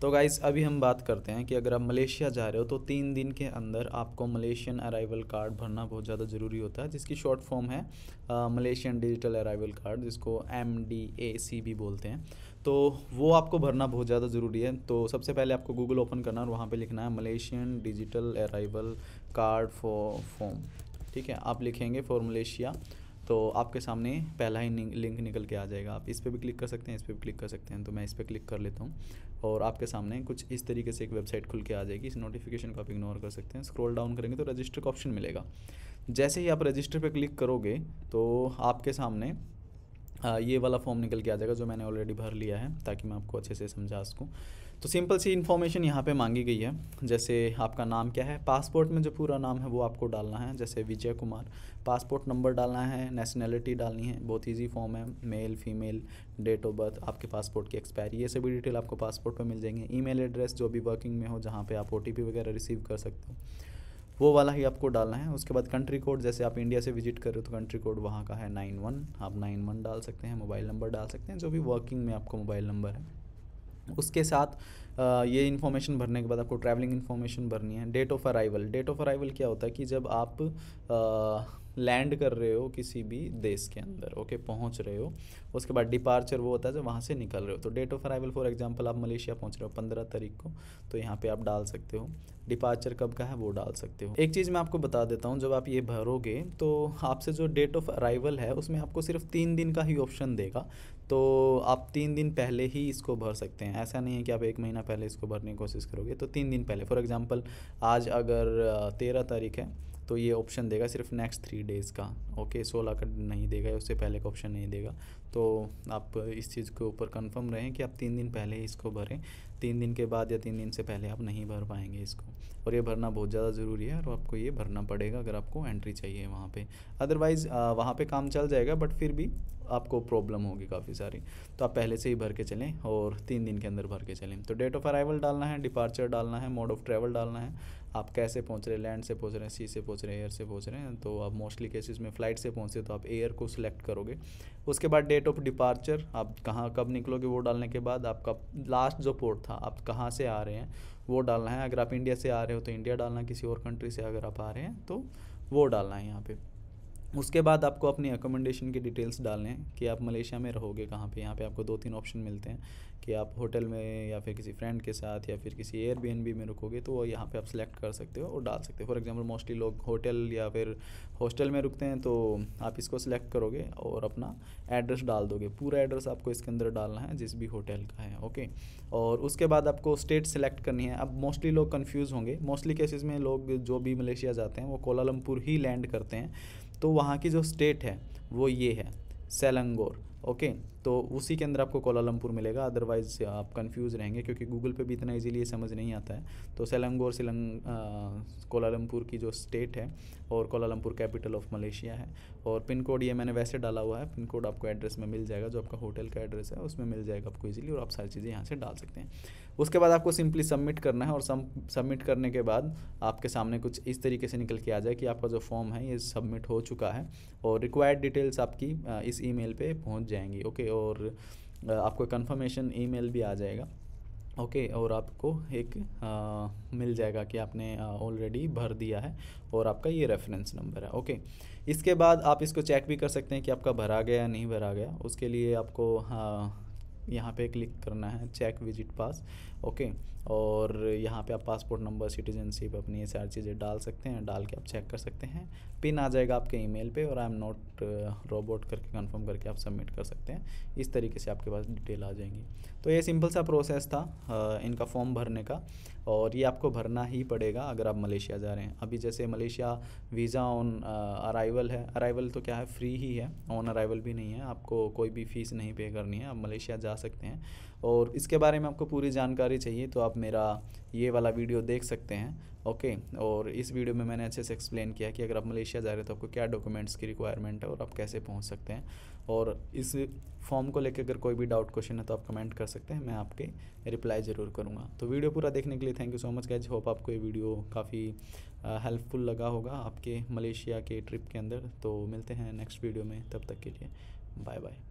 तो गाइस अभी हम बात करते हैं कि अगर आप मलेशिया जा रहे हो तो तीन दिन के अंदर आपको मलेशियन अराइवल कार्ड भरना बहुत ज़्यादा ज़रूरी होता है जिसकी शॉर्ट फॉर्म है मलेशियन डिजिटल अराइवल कार्ड जिसको एम डी ए सी भी बोलते हैं तो वो आपको भरना बहुत ज़्यादा ज़रूरी है तो सबसे पहले आपको गूगल ओपन करना और वहाँ पर लिखना है Malaysian digital arrival card for form ठीक है आप लिखेंगे फॉर मलेशिया तो आपके सामने पहला ही लिंक निकल के आ जाएगा आप इस पर भी क्लिक कर सकते हैं इस पर भी क्लिक कर सकते हैं तो मैं इस पर क्लिक कर लेता हूँ और आपके सामने कुछ इस तरीके से एक वेबसाइट खुल के आ जाएगी इस नोटिफिकेशन को आप इग्नोर कर सकते हैं स्क्रॉल डाउन करेंगे तो रजिस्टर का ऑप्शन मिलेगा जैसे ही आप रजिस्टर पर क्लिक करोगे तो आपके सामने हाँ, ये वाला फॉर्म निकल के आ जाएगा जो मैंने ऑलरेडी भर लिया है ताकि मैं आपको अच्छे से समझा सकूँ तो सिंपल सी इन्फॉर्मेशन यहाँ पे मांगी गई है जैसे आपका नाम क्या है पासपोर्ट में जो पूरा नाम है वो आपको डालना है जैसे विजय कुमार पासपोर्ट नंबर डालना है नेशनैलिटी डालनी है बहुत इजी फॉर्म है male female date of birth आपके पासपोर्ट की एक्सपायरी ये सभी डिटेल आपको पासपोर्ट पर मिल जाएंगे ईमेल एड्रेस जो भी वर्किंग में हो जहाँ पर आप ओ वगैरह रिसीव कर सकते हो वो वाला ही आपको डालना है उसके बाद कंट्री कोड जैसे आप इंडिया से विजिट कर रहे हो तो कंट्री कोड वहाँ का है नाइन वन आप नाइन वन डाल सकते हैं मोबाइल नंबर डाल सकते हैं जो भी वर्किंग में आपका मोबाइल नंबर है उसके साथ ये इन्फॉर्मेशन भरने के बाद आपको ट्रैवलिंग इन्फॉर्मेशन भरनी है date of arrival date of arrival क्या होता है कि जब आप लैंड कर रहे हो किसी भी देश के अंदर ओके okay, पहुंच रहे हो उसके बाद डिपार्चर वो होता है जब वहाँ से निकल रहे हो तो date of arrival for example आप मलेशिया पहुंच रहे हो पंद्रह तारीख को तो यहाँ पे आप डाल सकते हो डिपार्चर कब का है वो डाल सकते हो एक चीज़ मैं आपको बता देता हूँ जब आप ये भरोगे तो आपसे जो डेट ऑफ अराइवल है उसमें आपको सिर्फ तीन दिन का ही ऑप्शन देगा तो आप तीन दिन पहले ही इसको भर सकते हैं ऐसा नहीं है कि आप एक महीना पहले इसको भरने की कोशिश करोगे तो तीन दिन पहले फॉर एग्ज़ाम्पल आज अगर तेरह तारीख है तो ये ऑप्शन देगा सिर्फ नेक्स्ट थ्री डेज़ का ओके सोलह का नहीं देगा उससे पहले का ऑप्शन नहीं देगा तो आप इस चीज़ के ऊपर कंफर्म रहें कि आप तीन दिन पहले ही इसको भरें तीन दिन के बाद या तीन दिन से पहले आप नहीं भर पाएंगे इसको और ये भरना बहुत ज़्यादा ज़रूरी है और आपको ये भरना पड़ेगा अगर आपको एंट्री चाहिए वहाँ पर अदरवाइज़ वहाँ पर काम चल जाएगा बट फिर भी आपको प्रॉब्लम होगी काफ़ी सारी तो आप पहले से ही भर के चलें और तीन दिन के अंदर भर के चलें तो डेट ऑफ अराइवल डालना है डिपार्चर डालना है मोड ऑफ ट्रैवल डालना है आप कैसे पहुंच रहे हैं लैंड से पहुंच रहे हैं सी से पहुंच रहे हैं एयर से पहुंच रहे हैं तो आप मोस्टली केसेस में फ़्लाइट से पहुंचे तो आप एयर को सिलेक्ट करोगे उसके बाद डेट ऑफ डिपार्चर आप कहाँ कब निकलोगे वो डालने के बाद आपका लास्ट जो पोर्ट था आप कहाँ से आ रहे हैं वो डालना है अगर आप इंडिया से आ रहे हो तो इंडिया डालना किसी और कंट्री से अगर आप आ रहे हैं तो वो डालना है यहाँ पर उसके बाद आपको अपनी एकोमेंडेशन की डिटेल्स डालने हैं कि आप मलेशिया में रहोगे कहाँ पे यहाँ पे आपको दो तीन ऑप्शन मिलते हैं कि आप होटल में या फिर किसी फ्रेंड के साथ या फिर किसी एयर में रुकोगे तो वो यहाँ पर आप सिलेक्ट कर सकते हो और डाल सकते हो फॉर एग्जाम्पल मोस्टली लोग होटल या फिर हॉस्टल में रुकते हैं तो आप इसको सिलेक्ट करोगे और अपना एड्रेस डाल दोगे पूरा एड्रेस आपको इसके अंदर डालना है जिस भी होटल का है ओके और उसके बाद आपको स्टेट सेलेक्ट करनी है अब मोस्टली लोग कन्फ्यूज़ होंगे मोस्टली केसेज में लोग जो भी मलेशिया जाते हैं वो कोलालमपुर ही लैंड करते हैं तो वहाँ की जो स्टेट है वो ये है सेलंगोर ओके तो उसी के अंदर आपको कोलालमपुर मिलेगा अदरवाइज़ आप कंफ्यूज रहेंगे क्योंकि गूगल पे भी इतना इजीली समझ नहीं आता है तो सेलंगोर सिलंग कोलालमपुर की जो स्टेट है और कोलालमपुर कैपिटल ऑफ मलेशिया है और पिन कोड ये मैंने वैसे डाला हुआ है पिन कोड आपको एड्रेस में मिल जाएगा जो आपका होटल का एड्रेस है उसमें मिल जाएगा आपको ईजिली और आप सारी चीज़ें यहाँ से डाल सकते हैं उसके बाद आपको सिंपली सबमिट करना है और सबमिट करने के बाद आपके सामने कुछ इस तरीके से निकल के आ जाए कि आपका जो फॉर्म है ये सबमिट हो चुका है और रिक्वायर्ड डिटेल्स आपकी इस ई मेल पहुंच जाएंगी ओके और आपको कन्फर्मेशन ईमेल भी आ जाएगा ओके okay, और आपको एक आ, मिल जाएगा कि आपने ऑलरेडी भर दिया है और आपका ये रेफरेंस नंबर है ओके okay. इसके बाद आप इसको चेक भी कर सकते हैं कि आपका भरा गया या नहीं भरा गया उसके लिए आपको आ, यहाँ पे क्लिक करना है चेक विजिट पास ओके और यहाँ पे आप पासपोर्ट नंबर सिटीजनशिप अपनी ये सारी चीज़ें डाल सकते हैं डाल के आप चेक कर सकते हैं पिन आ जाएगा आपके ईमेल पे और आई एम नॉट रोबोट करके कंफर्म करके आप सबमिट कर सकते हैं इस तरीके से आपके पास डिटेल आ जाएंगी तो ये सिंपल सा प्रोसेस था uh, इनका फॉर्म भरने का और ये आपको भरना ही पड़ेगा अगर आप मलेशिया जा रहे हैं अभी जैसे मलेशिया वीज़ा ऑन अराइवल है अराइवल तो क्या है फ्री ही है ऑन अराइवल भी नहीं है आपको कोई भी फीस नहीं पे करनी है आप मलेशिया जा सकते हैं और इसके बारे में आपको पूरी जानकारी चाहिए तो आप मेरा ये वाला वीडियो देख सकते हैं ओके और इस वीडियो में मैंने अच्छे से एक्सप्लेन किया कि अगर आप मलेशिया जा रहे हो तो आपको क्या डॉक्यूमेंट्स की रिक्वायरमेंट है और आप कैसे पहुंच सकते हैं और इस फॉर्म को लेकर अगर कोई भी डाउट क्वेश्चन है तो आप कमेंट कर सकते हैं मैं आपके रिप्लाई ज़रूर करूँगा तो वीडियो पूरा देखने के लिए thank you so much guys hope आपको ये वीडियो काफ़ी हेल्पफुल लगा होगा आपके मलेशिया के ट्रिप के अंदर तो मिलते हैं नेक्स्ट वीडियो में तब तक के लिए बाय बाय